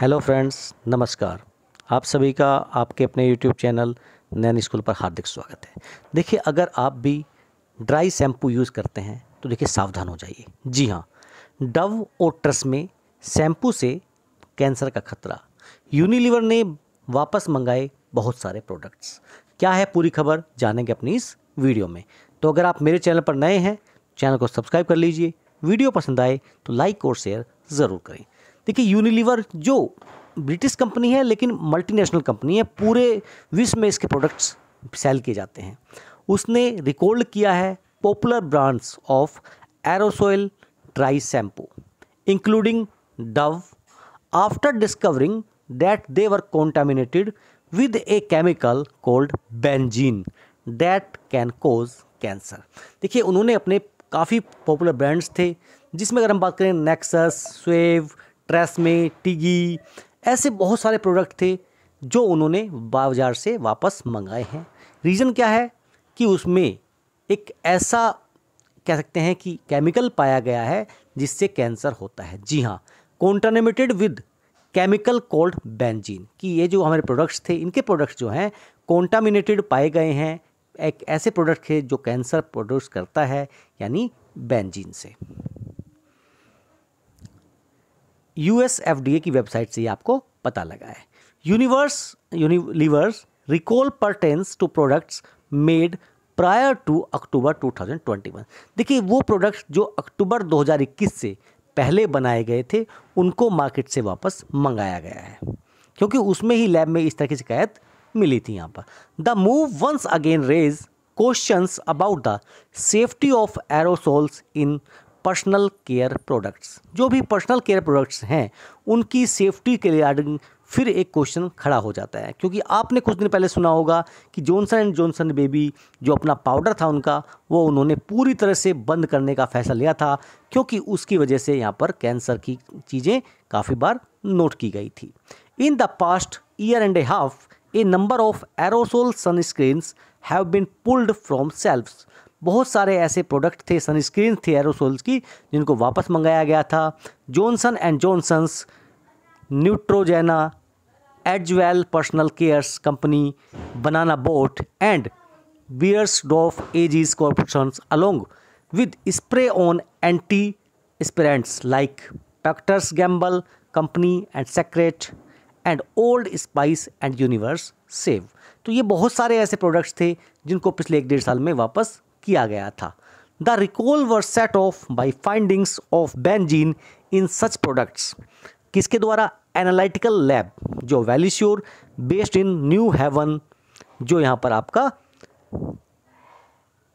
Hello friends नमस्कार आप सभी का आपके अपने यूट्यूब चैनल नैन स्कूल पर हार्दिक स्वागत है देखिए अगर आप भी ड्राई शैम्पू यूज़ करते हैं तो देखिए सावधान हो जाइए जी हाँ डव और ट्रस में शैम्पू से कैंसर का खतरा यूनिलीवर ने वापस मंगाए बहुत सारे प्रोडक्ट्स क्या है पूरी खबर जानेंगे अपनी इस वीडियो में तो अगर आप मेरे चैनल पर नए हैं चैनल को सब्सक्राइब कर लीजिए वीडियो पसंद आए तो लाइक और शेयर ज़रूर करें देखिए यूनिलीवर जो ब्रिटिश कंपनी है लेकिन मल्टीनेशनल कंपनी है पूरे विश्व में इसके प्रोडक्ट्स सेल किए जाते हैं उसने रिकॉर्ड किया है popular brands of aerosol dry shampoo including Dove after discovering that they were contaminated with a chemical called benzene that can cause cancer देखिए उन्होंने अपने काफ़ी पॉपुलर ब्रांड्स थे जिसमें अगर हम बात करें नेक्सस स्वेव ट्रेसमे टिगी ऐसे बहुत सारे प्रोडक्ट थे जो उन्होंने बाजार से वापस मंगाए हैं रीज़न क्या है कि उसमें एक ऐसा कह सकते हैं कि केमिकल पाया गया है जिससे कैंसर होता है जी हाँ contaminated with chemical called benzene कि ये जो हमारे प्रोडक्ट्स थे इनके प्रोडक्ट्स जो हैं कॉन्टामिनेटेड पाए गए हैं एक ऐसे प्रोडक्ट थे जो कैंसर प्रोड्यूस करता है यानी बेंजीन से यूएस एफडीए की वेबसाइट से ही आपको पता लगा है Unilever Unilever recall pertains to products made prior to October 2021 देखिए वो प्रोडक्ट्स जो अक्टूबर 2021 से पहले बनाए गए थे उनको मार्केट से वापस मंगाया गया है क्योंकि उसमें ही लैब में इस तरह की शिकायत मिली थी यहाँ पर the move once again raises questions about the safety of aerosols in personal care products जो भी पर्सनल केयर प्रोडक्ट्स हैं उनकी सेफ्टी के रिगार्डिंग फिर एक क्वेश्चन खड़ा हो जाता है क्योंकि आपने कुछ दिन पहले सुना होगा कि जॉनसन एंड जॉनसन बेबी जो अपना पाउडर था उनका वो उन्होंने पूरी तरह से बंद करने का फैसला लिया था क्योंकि उसकी वजह से यहाँ पर कैंसर की चीज़ें काफ़ी बार नोट की गई थी in the past year and a half a number of aerosol sunscreens have been pulled from shelves बहुत सारे ऐसे प्रोडक्ट थे सनस्क्रीन थे एरोसोल्स की जिनको वापस मंगाया गया था Johnson and Johnson's Neutrogena Edgewell Personal Care's company Banana Boat and Beiersdorf AG's corporation along with spray on antiperspirants like doctors Gamble company and Secret and Old Spice and Unilever's Suave तो ये बहुत सारे ऐसे products थे जिनको पिछले एक डेढ़ साल में वापस किया गया था the recall were set off by findings of benzene in such products किसके द्वारा एनालिटिकल लैब जो Valisure based in New Haven जो यहाँ पर आपका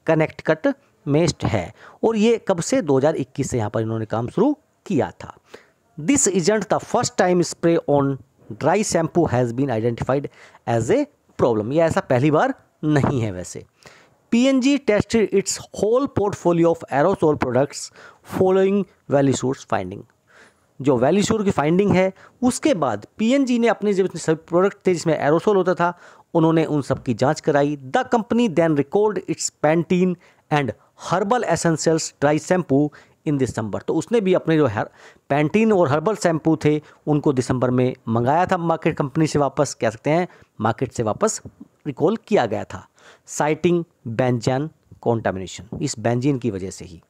कनेक्ट कट मेस्ट है और ये कब से 2021 से यहाँ पर इन्होंने काम शुरू किया था this isn't the first time spray on dry shampoo has been identified as a problem ये ऐसा पहली बार नहीं है वैसे PNG tested its whole portfolio of aerosol products following Valisur's finding. जो वैलीशोर की फाइंडिंग है उसके बाद पीएनजी ने अपने जो सभी प्रोडक्ट थे जिसमें एरोसोल होता था उन्होंने उन सब की जांच कराई the company then recalled its Pantene and Herbal Essentials dry shampoo in December तो उसने भी अपने जो हर पैंटीन और हर्बल शैम्पू थे उनको दिसंबर में मंगाया था मार्केट कंपनी से वापस कह सकते हैं मार्केट से वापस रिकॉल किया गया था साइटिंग बेंजान कॉन्टामिनेशन इस बेंजीन की वजह से ही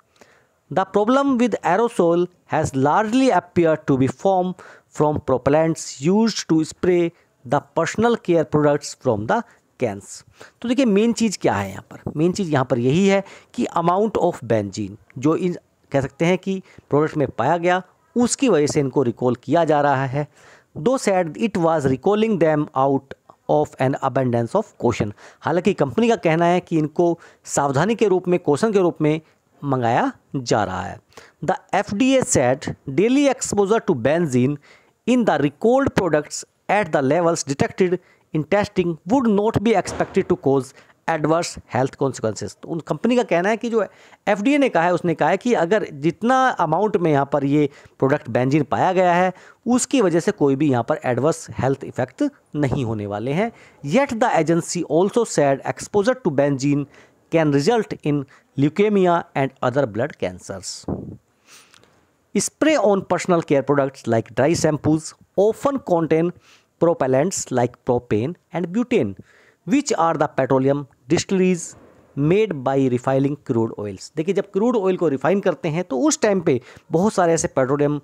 the problem with aerosol has largely appear to be form from propellants use to spray the personal care products from the cans तो देखिए मेन चीज़ क्या है यहाँ पर मेन चीज़ यहाँ पर यही है कि अमाउंट ऑफ बेंजीन जो इन कह सकते हैं कि प्रोडक्ट में पाया गया उसकी वजह से इनको रिकॉल किया जा रहा है though said it was recalling them out of an abundance of question हालांकि कंपनी का कहना है कि इनको सावधानी के रूप में क्वेश्चन के रूप में मंगाया जा रहा है the F D A said daily exposure to benzene in the recalled products at the levels detected in testing would not be expected to cause adverse health consequences तो उन कंपनी का कहना है कि जो एफ ने कहा है उसने कहा है कि अगर जितना अमाउंट में यहाँ पर ये प्रोडक्ट बेंजीन पाया गया है उसकी वजह से कोई भी यहाँ पर एडवर्स हेल्थ इफेक्ट नहीं होने वाले हैं yet the agency also said exposure to benzene can result in leukemia and other blood cancers spray on personal care products like dry shampoos often contain propellants like propane and butane which are the petroleum distilleries made by refining crude oils देखिए जब crude oil को refine करते हैं तो उस time पे बहुत सारे ऐसे पेट्रोलियम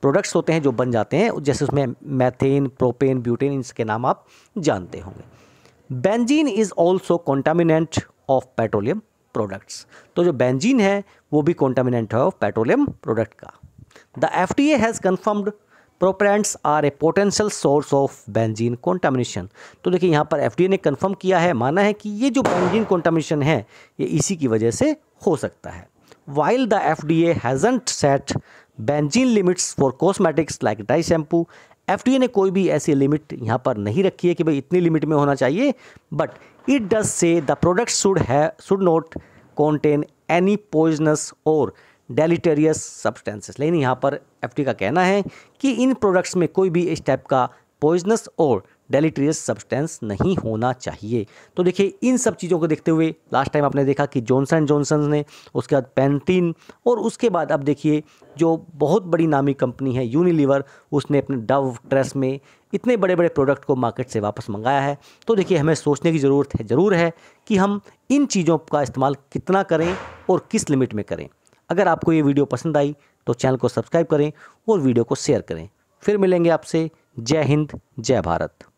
प्रोडक्ट्स होते हैं जो बन जाते हैं जैसे उसमें मैथेन प्रोपेन ब्यूटेन इसके नाम आप जानते होंगे benzene is also contaminant of petroleum products तो जो बेंजीन है वो भी कॉन्टामिनेंट है ऑफ पेट्रोलियम प्रोडक्ट का the F T has confirmed propellants are a potential source of benzene contamination तो देखिए यहाँ पर एफडीए ने कंफर्म किया है माना है कि ये जो बेंजीन कॉन्टामिनेशन है ये इसी की वजह से हो सकता है the F D hasn't set benzene limits for cosmetics like dry shampoo F ने कोई भी ऐसी लिमिट यहाँ पर नहीं रखी है कि भाई इतनी लिमिट में होना चाहिए but it does say the product should है should not contain any poisonous or deleterious substances लेकिन यहाँ पर एफ का कहना है कि इन प्रोडक्ट्स में कोई भी इस टाइप का पॉइजनस और डेलीटेरियस सब्सटेंस नहीं होना चाहिए तो देखिए इन सब चीज़ों को देखते हुए लास्ट टाइम आपने देखा कि जॉनसन जॉनसन ने उसके बाद पैंतीन और उसके बाद अब देखिए जो बहुत बड़ी नामी कंपनी है यूनिलीवर उसने अपने डव ट्रेस में इतने बड़े बड़े प्रोडक्ट को मार्केट से वापस मंगाया है तो देखिए हमें सोचने की ज़रूरत है ज़रूर है कि हम इन चीज़ों का इस्तेमाल कितना करें और किस लिमिट में करें अगर आपको ये वीडियो पसंद आई तो चैनल को सब्सक्राइब करें और वीडियो को शेयर करें फिर मिलेंगे आपसे जय हिंद जय भारत